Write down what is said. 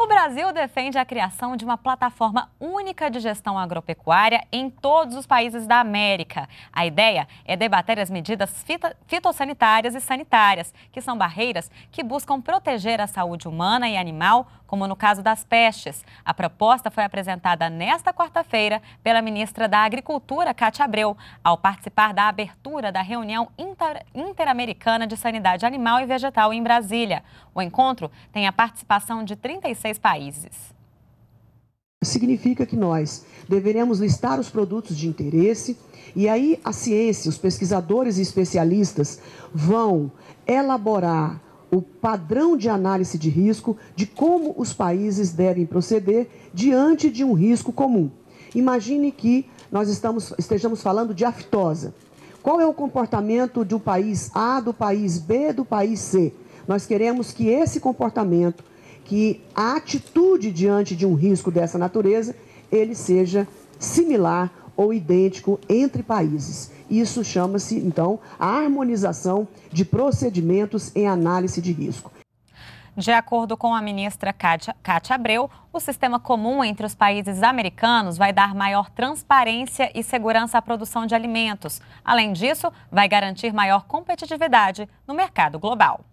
O Brasil defende a criação de uma plataforma única de gestão agropecuária em todos os países da América. A ideia é debater as medidas fitossanitárias e sanitárias, que são barreiras que buscam proteger a saúde humana e animal, como no caso das pestes. A proposta foi apresentada nesta quarta-feira pela ministra da Agricultura, Cátia Abreu, ao participar da abertura da reunião Interamericana de Sanidade Animal e Vegetal em Brasília. O encontro tem a participação de 36 16 países. Significa que nós deveremos listar os produtos de interesse e aí a ciência, os pesquisadores e especialistas vão elaborar o padrão de análise de risco de como os países devem proceder diante de um risco comum. Imagine que nós estamos, estejamos falando de aftosa. Qual é o comportamento do país A, do país B, do país C? Nós queremos que esse comportamento que a atitude diante de um risco dessa natureza ele seja similar ou idêntico entre países. Isso chama-se, então, a harmonização de procedimentos em análise de risco. De acordo com a ministra Kátia, Abreu, o sistema comum entre os países americanos vai dar maior transparência e segurança à produção de alimentos. Além disso, vai garantir maior competitividade no mercado global.